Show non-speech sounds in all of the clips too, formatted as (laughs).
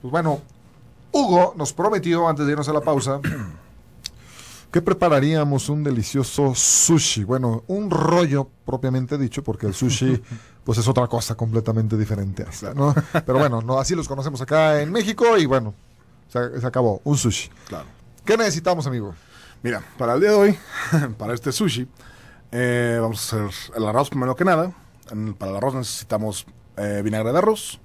Pues bueno, Hugo nos prometió antes de irnos a la pausa que prepararíamos un delicioso sushi. Bueno, un rollo propiamente dicho, porque el sushi (laughs) pues es otra cosa completamente diferente. Pero bueno, así los conocemos acá en México y bueno, se, acabó, un sushi. Claro. ¿Qué necesitamos, amigo? Mira, para el día de hoy, (laughs) para este sushi, eh, vamos a hacer el arroz primero que nada. para el arroz necesitamos eh, vinagre de arroz,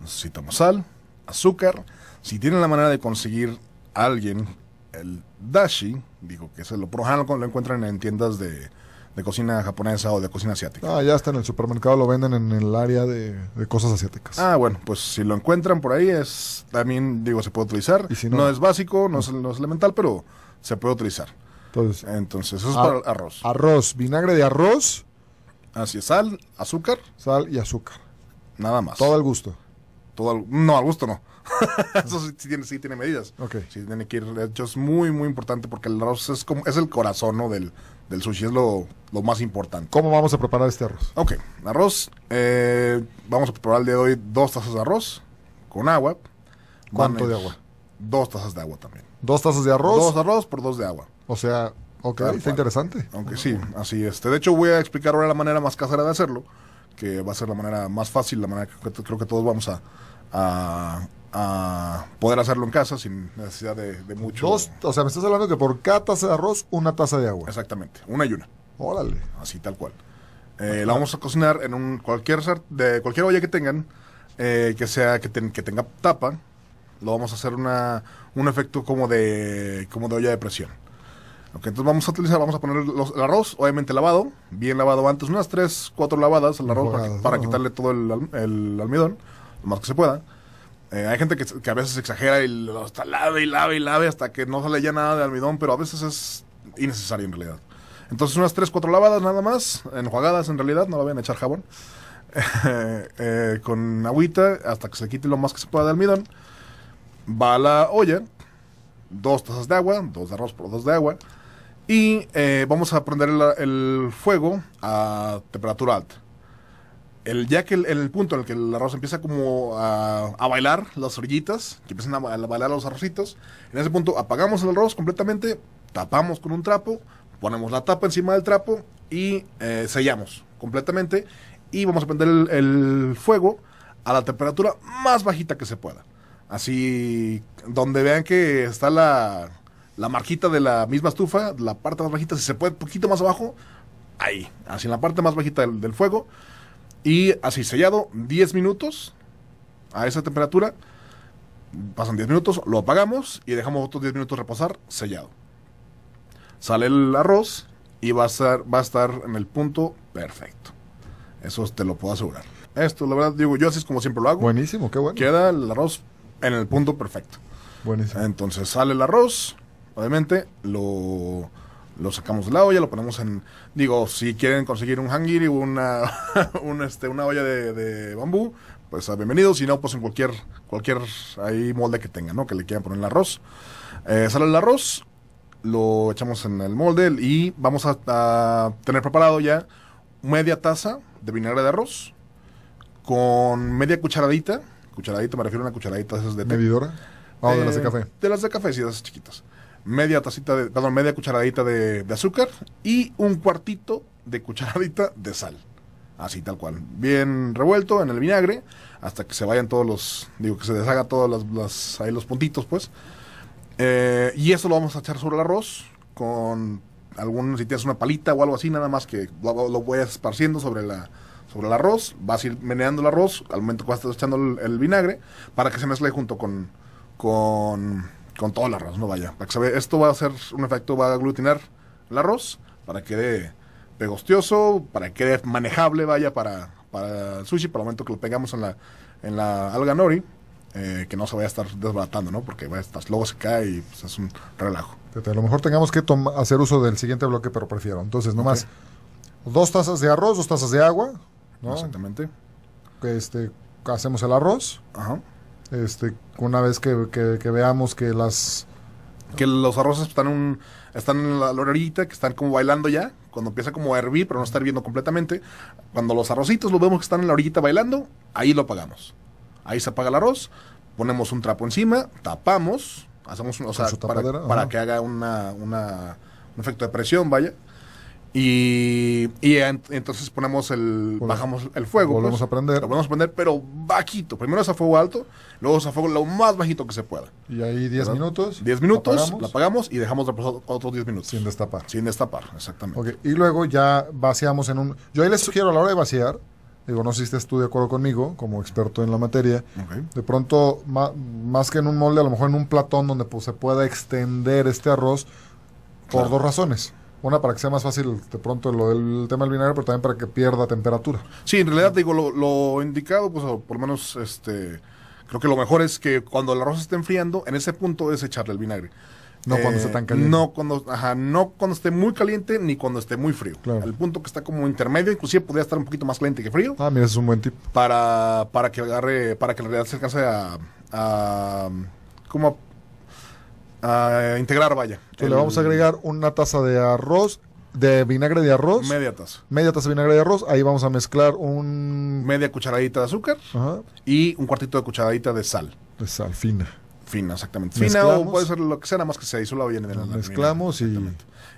necesitamos sal, azúcar. Si tienen la manera de conseguir alguien el dashi, digo que se lo projan, lo encuentran en tiendas de, cocina japonesa o de cocina asiática. Ah, ya está en el supermercado, lo venden en el área de, cosas asiáticas. Ah, bueno, pues si lo encuentran por ahí, es también, digo, se puede utilizar. no? es básico, no, Es, elemental, pero se puede utilizar. Entonces, Entonces eso es para arroz. Arroz, vinagre de arroz. Así es, sal, azúcar. Sal y azúcar. Nada más. Todo al gusto no, al gusto no. (laughs) Eso sí, tiene, sí tiene medidas. Okay. tiene que ir, de hecho es muy, muy importante porque el arroz es como, es el corazón del, sushi, es lo, más importante. ¿Cómo vamos a preparar este arroz? Ok, arroz, eh, vamos a preparar el día de hoy dos tazas de arroz con agua. ¿Cuánto de agua? Dos tazas de agua también. ¿Dos tazas de arroz? Dos de arroz por dos de agua. O sea, está interesante. Aunque sí, así es. De hecho voy a explicar ahora la manera más casera de hacerlo que va a ser la manera más fácil, la manera que creo que todos vamos a, a, poder hacerlo en casa sin necesidad de, mucho. o sea, me estás hablando que por cada taza de arroz, una taza de agua. Exactamente, una y una. Órale. Así tal cual. Eh, la vamos a cocinar en un cualquier de cualquier olla que tengan, eh, que sea que, que tenga tapa, lo vamos a hacer una, un efecto como de como de olla de presión. Ok, entonces vamos a utilizar, vamos a poner el arroz, obviamente lavado, bien lavado antes, unas 3, 4 lavadas al arroz para, quitarle todo el, almidón, lo más que se pueda. Eh, hay gente que, a veces exagera y hasta lave y lave y lave hasta que no sale ya nada de almidón, pero a veces es innecesario en realidad. Entonces unas 3, 4 lavadas nada más, enjuagadas en realidad, no la vayan a echar jabón, (laughs) eh, eh, con agüita hasta que se quite lo más que se pueda de almidón. Va la olla, dos tazas de agua, dos de arroz por dos de agua y eh, vamos a prender el, fuego a temperatura alta. El, ya que el, el, punto en el que el arroz empieza como a, bailar las orillitas, que empiezan a, a, bailar los arrocitos, en ese punto apagamos el arroz completamente, tapamos con un trapo, ponemos la tapa encima del trapo y eh, sellamos completamente y vamos a prender el, fuego a la temperatura más bajita que se pueda. Así, donde vean que está la, la marquita de la misma estufa, la parte más bajita, si se puede, poquito más abajo, ahí, así en la parte más bajita del, fuego. Y así sellado, 10 minutos a esa temperatura. Pasan 10 minutos, lo apagamos y dejamos otros 10 minutos reposar, sellado. Sale el arroz y va a estar, va a estar en el punto perfecto. Eso te lo puedo asegurar. Esto, la verdad, digo, yo así es como siempre lo hago. Buenísimo, qué bueno. Queda el arroz en el punto perfecto. Buenísimo. Entonces sale el arroz, Obviamente lo, sacamos de la olla, lo ponemos en... Digo, si quieren conseguir un hangiri o una, (laughs) un, este, una olla de, bambú, pues ah, bienvenidos. Si no, pues en cualquier, cualquier molde que tengan, ¿no? Que le quieran poner el arroz. Eh, sale el arroz, lo echamos en el molde y vamos a, tener preparado ya media taza de vinagre de arroz con media cucharadita. Cucharadita, me refiero a una cucharadita esas de té. ¿Medidora? Ah, de las de eh, café. De las de café, sí, de esas chiquitas media tacita perdón, media cucharadita de, azúcar y un cuartito de cucharadita de sal. Así tal cual. Bien revuelto en el vinagre hasta que se vayan todos los, digo que se deshaga todos los, ahí los puntitos pues. Eh, y eso lo vamos a echar sobre el arroz con algún, si tienes una palita o algo así nada más que lo, voy esparciendo sobre la, sobre el arroz, vas a ir meneando el arroz al momento que vas echando el, el vinagre para que se mezcle junto con, con con todo el arroz, no vaya. Para que esto va a ser un efecto, va a aglutinar el arroz para que quede pegostioso, para que quede manejable, vaya, para, el sushi, para el momento que lo pegamos en la, en la alga nori, eh, que no se vaya a estar desbaratando, ¿no? Porque vaya, luego se cae y pues, es un relajo. A lo mejor tengamos que hacer uso del siguiente bloque, pero prefiero. Entonces, nomás dos tazas de arroz, dos tazas de agua, ¿no? Exactamente. Este, hacemos el arroz. Ajá este, una vez que, veamos que las que los arroces están un, están en la orillita, que están como bailando ya, cuando empieza como a hervir, pero no está hirviendo completamente. Cuando los arrocitos los vemos que están en la orillita bailando, ahí lo apagamos. Ahí se apaga el arroz, ponemos un trapo encima, tapamos, hacemos un, o sea, para, para, que haga una, una, un efecto de presión, vaya y, entonces ponemos el. bajamos el fuego. Lo volvemos pues. a prender. Lo a prender, pero bajito. Primero es a fuego alto, luego es a fuego lo más bajito que se pueda. Y ahí 10 minutos. 10 minutos, la apagamos y dejamos reposar otros 10 minutos. Sin destapar. Sin destapar, exactamente. Y luego ya vaciamos en un. Yo ahí les sugiero a la hora de vaciar, digo, no sé si estás tú de acuerdo conmigo, como experto en la materia, de pronto, más que en un molde, a lo mejor en un platón donde pues, se pueda extender este arroz por dos razones. Una para que sea más fácil de pronto lo del tema del vinagre, pero también para que pierda temperatura. Sí, en realidad digo, lo, indicado, pues por lo menos este, creo que lo mejor es que cuando el arroz esté enfriando, en ese punto es echarle el vinagre. No cuando esté eh, tan caliente. No cuando, ajá, no cuando esté muy caliente ni cuando esté muy frío. El punto que está como intermedio, inclusive podría estar un poquito más caliente que frío. Ah, mira, es un buen tip. Para, que agarre, para que en realidad se alcance a, como a integrar, vaya. Entonces, Le vamos a agregar una taza de arroz, de vinagre de arroz. Media taza. Media taza de vinagre de arroz. Ahí vamos a mezclar un... Media cucharadita de azúcar Ajá. y un cuartito de cucharadita de sal. De sal fina. Fina, exactamente. Fina o puede ser lo que sea, nada más que se disuelva bien en el Mezclamos y...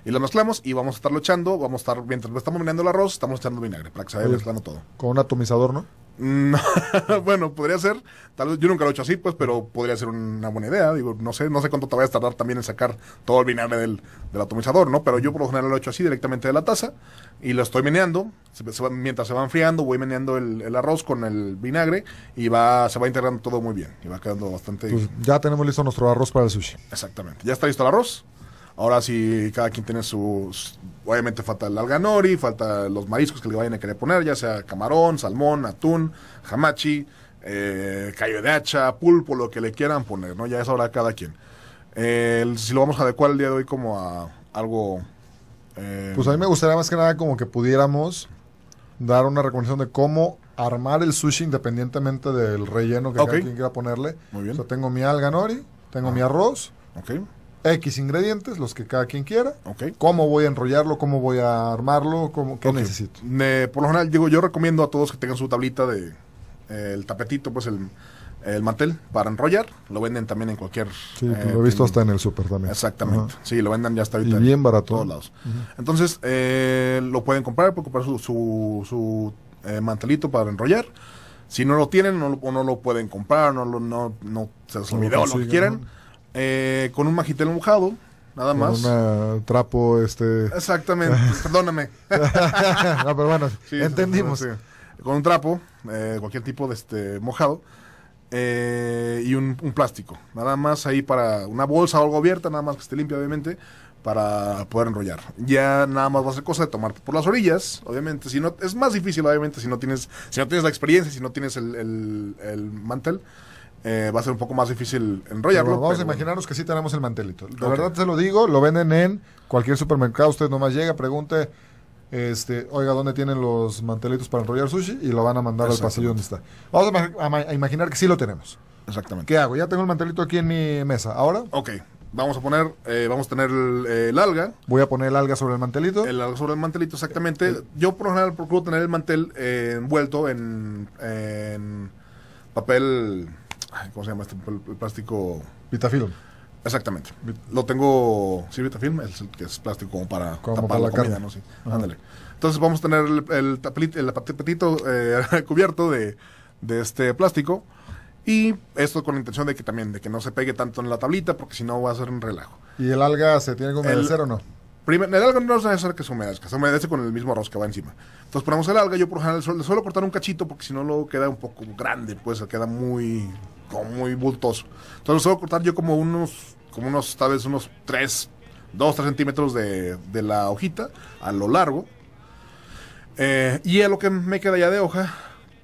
Y lo mezclamos y vamos a estarlo echando, vamos a estar, mientras estamos minando el arroz, estamos echando vinagre para que se vaya mezclando todo. Con un atomizador, ¿no? No, (laughs) bueno, podría ser, tal vez yo nunca lo he hecho así, pues, pero podría ser una buena idea. Digo, no sé, no sé cuánto te vayas a tardar también en sacar todo el vinagre del, atomizador, ¿no? Pero yo por lo general lo he hecho así directamente de la taza y lo estoy meneando. mientras se va enfriando, voy meneando el, arroz con el vinagre y va, se va integrando todo muy bien y va quedando bastante. Pues, ya tenemos listo nuestro arroz para el sushi. Exactamente, ya está listo el arroz. Ahora sí, cada quien tiene sus obviamente falta el alganori, falta los mariscos que le vayan a querer poner, ya sea camarón, salmón, atún, jamachi eh, de hacha, pulpo, lo que le quieran poner, ¿no? Ya es ahora cada quien. Eh, si lo vamos a adecuar el día de hoy como a algo... Eh, pues a mí me gustaría más que nada como que pudiéramos dar una recomendación de cómo armar el sushi independientemente del relleno que quien quiera ponerle. Muy bien. O sea, tengo mi Alganori, tengo mi arroz, okay. X ingredientes, los que cada quien quiera. ¿Cómo voy a enrollarlo? ¿Cómo voy a armarlo? Cómo, ¿Qué necesito? por lo general, digo, yo recomiendo a todos que tengan su tablita de eh, el tapetito, pues el, mantel para enrollar. Lo venden también en cualquier. Sí, lo eh, he visto hasta en el super también. Exactamente. Sí, lo venden ya hasta ahorita. Y bien barato. En todos lados. Entonces, eh, lo pueden comprar, pueden comprar su, su, mantelito para enrollar. Si no lo tienen no, no lo pueden comprar, no, no, no se les olvidó lo que quieran eh, con un majitel mojado, nada con más. Un trapo, este. Exactamente, (laughs) perdóname. no, pero bueno, (laughs) entendimos. Con un trapo, eh, cualquier tipo de este mojado. Eh, y un, plástico, nada más ahí para una bolsa o algo abierta, nada más que esté limpia, obviamente, para poder enrollar. Ya nada más va a ser cosa de tomarte por las orillas, obviamente. Si no, es más difícil, obviamente, si no tienes, si no tienes la experiencia, si no tienes el, el mantel. Eh, va a ser un poco más difícil enrollarlo. vamos a imaginarnos que sí tenemos el mantelito. De verdad se lo digo, lo venden en cualquier supermercado. Usted nomás llega, pregunte, este, oiga, ¿dónde tienen los mantelitos para enrollar sushi? Y lo van a mandar al pasillo donde está. Vamos a, imaginar que sí lo tenemos. Exactamente. ¿Qué hago? Ya tengo el mantelito aquí en mi mesa. ¿Ahora? Ok. Vamos a poner, eh, vamos a tener eh, el, alga. Voy a poner el alga sobre el mantelito. El alga sobre el mantelito, exactamente. Yo por lo general procuro tener el mantel envuelto en papel ¿Cómo se llama este? plástico. Vitafilm. Exactamente. Lo tengo, sí, Vitafilm, es que es plástico como para tapar la, comida, Ándale. Entonces vamos a tener el, el, tapetito eh, (laughs) cubierto de, este plástico y esto con la intención de que también, de que no se pegue tanto en la tablita porque si no va a ser un relajo. ¿Y el alga se tiene que humedecer el, o no? Primero, el alga no a hacer que se humedezca, se humedece con el mismo arroz que va encima. Entonces ponemos el alga, yo por general le suelo cortar un cachito porque si no luego queda un poco grande, pues queda muy, muy bultoso. Entonces lo suelo cortar yo como unos, como unos, tal vez unos 3, 2, 3 centímetros de, de la hojita a lo largo. Eh, y a lo que me queda ya de hoja,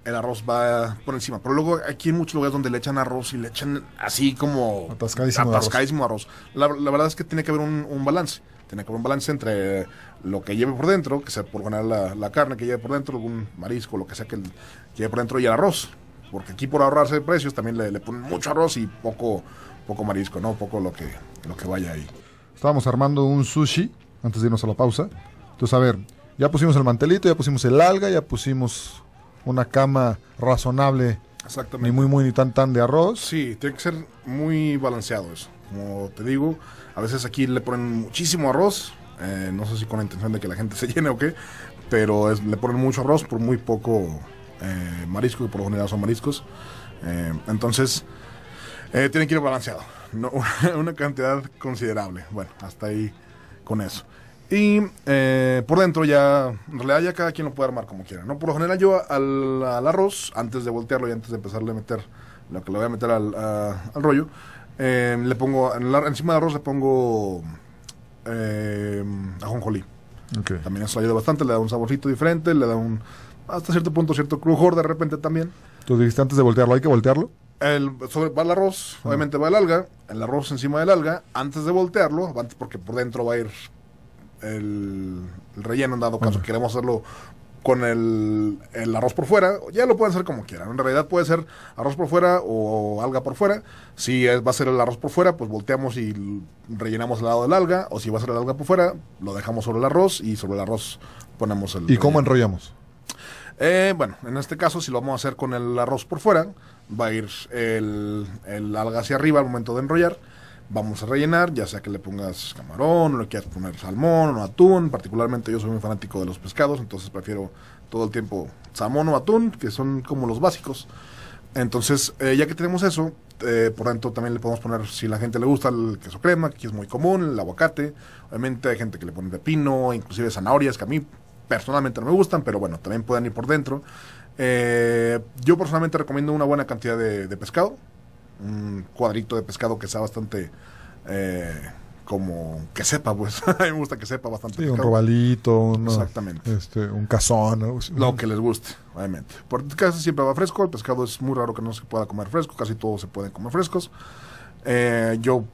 el arroz va por encima. Pero luego aquí hay muchos lugares donde le echan arroz y le echan así como atascadísimo, arroz. La, verdad es que tiene que haber un, balance. Tiene que haber un balance entre lo que lleve por dentro, que sea por ganar la, carne que lleve por dentro, algún marisco, lo que sea que lleve por dentro, y el arroz. Porque aquí por ahorrarse de precios también le, le, ponen mucho arroz y poco, poco marisco, ¿no? Poco lo que, lo que vaya ahí. Estábamos armando un sushi antes de irnos a la pausa. Entonces, a ver, ya pusimos el mantelito, ya pusimos el alga, ya pusimos una cama razonable. Exactamente. Ni muy, muy, ni tan, tan de arroz. Sí, tiene que ser muy balanceado eso. Como te digo, a veces aquí le ponen muchísimo arroz. Eh, no sé si con la intención de que la gente (laughs) se llene o qué. Pero le ponen mucho arroz por muy poco eh, marisco, que por lo general son mariscos. Eh, entonces, tiene que ir balanceado. (laughs) una cantidad considerable. Bueno, hasta ahí con eso. Y eh, por dentro ya, en realidad ya cada quien lo puede armar como quiera, ¿no? Por lo general yo al, arroz, antes de voltearlo y antes de empezarle a meter lo que le voy a meter al, rollo, eh, le pongo, encima del arroz le pongo eh, ajonjolí. Okay. También eso ayuda bastante, le da un saborcito diferente, le da un, hasta cierto punto, cierto crujor de repente también. Tú dijiste antes de voltearlo, ¿hay que voltearlo? El, va el arroz, ah. obviamente va el alga, el arroz encima del alga, antes de voltearlo, antes porque por dentro va a ir el, relleno, en dado caso queremos hacerlo con el, el, arroz por fuera, ya lo pueden hacer como quieran. En realidad puede ser arroz por fuera o alga por fuera. Si va a ser el arroz por fuera, pues volteamos y rellenamos el lado del alga. O si va a ser el alga por fuera, lo dejamos sobre el arroz y sobre el arroz ponemos el... ¿Y cómo enrollamos? Eh, bueno, en este caso, si lo vamos a hacer con el arroz por fuera, va a ir el, el alga hacia arriba al momento de enrollar vamos a rellenar, ya sea que le pongas camarón, o le quieras poner salmón o atún. Particularmente yo soy un fanático de los pescados, entonces prefiero todo el tiempo salmón o atún, que son como los básicos. Entonces, eh, ya que tenemos eso, eh, por tanto también le podemos poner, si la gente le gusta el queso crema, que es muy común, el aguacate. Obviamente hay gente que le pone pepino, inclusive zanahorias, que a mí personalmente no me gustan, pero bueno, también pueden ir por dentro. Eh, yo personalmente recomiendo una buena cantidad de pescado, un cuadrito de pescado que sea bastante eh, como que sepa, pues. (laughs) a mí me gusta que sepa bastante. Sí, un robalito, un, Exactamente. Este, un cazón. Lo que les guste, obviamente. ...porque casi siempre va fresco, el pescado es muy raro que no se pueda comer fresco, casi todos se pueden comer frescos. Eh, yo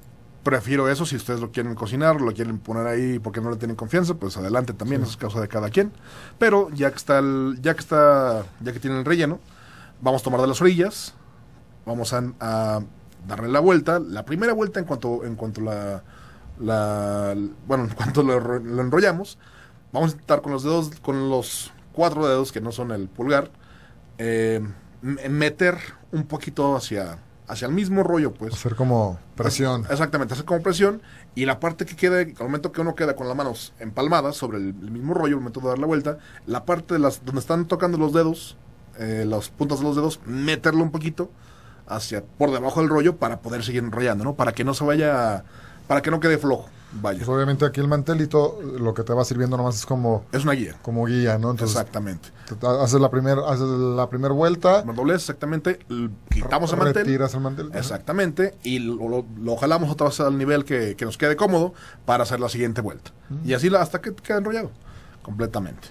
prefiero eso, si ustedes lo quieren cocinar, lo quieren poner ahí porque no le tienen confianza, pues adelante también, es causa de cada quien. Pero ya que está ya que está, ya que tienen el relleno, vamos a tomar de las orillas, Vamos a, darle la vuelta. La primera vuelta en cuanto, en cuanto la, bueno, en cuanto lo, enrollamos, vamos a intentar con los dedos, con los cuatro dedos que no son el pulgar, eh, meter un poquito hacia, hacia el mismo rollo, pues. Hacer como presión. Exactamente, hacer como presión. Y la parte que quede... al momento que uno queda con las manos empalmadas sobre el, mismo rollo, al momento de dar la vuelta, la parte de las, donde están tocando los dedos, eh, las puntas de los dedos, meterlo un poquito hacia por debajo del rollo para poder seguir enrollando, ¿no? Para que no se vaya, para que no quede flojo. Vaya. Pues obviamente aquí el mantelito lo que te va sirviendo nomás es como... Es una guía. Como guía, ¿no? exactamente. haces la primera la primera vuelta. exactamente. Quitamos el mantel. el mantel. Exactamente. Y lo, jalamos otra vez al nivel que, nos quede cómodo para hacer la siguiente vuelta. Y así hasta que quede enrollado completamente.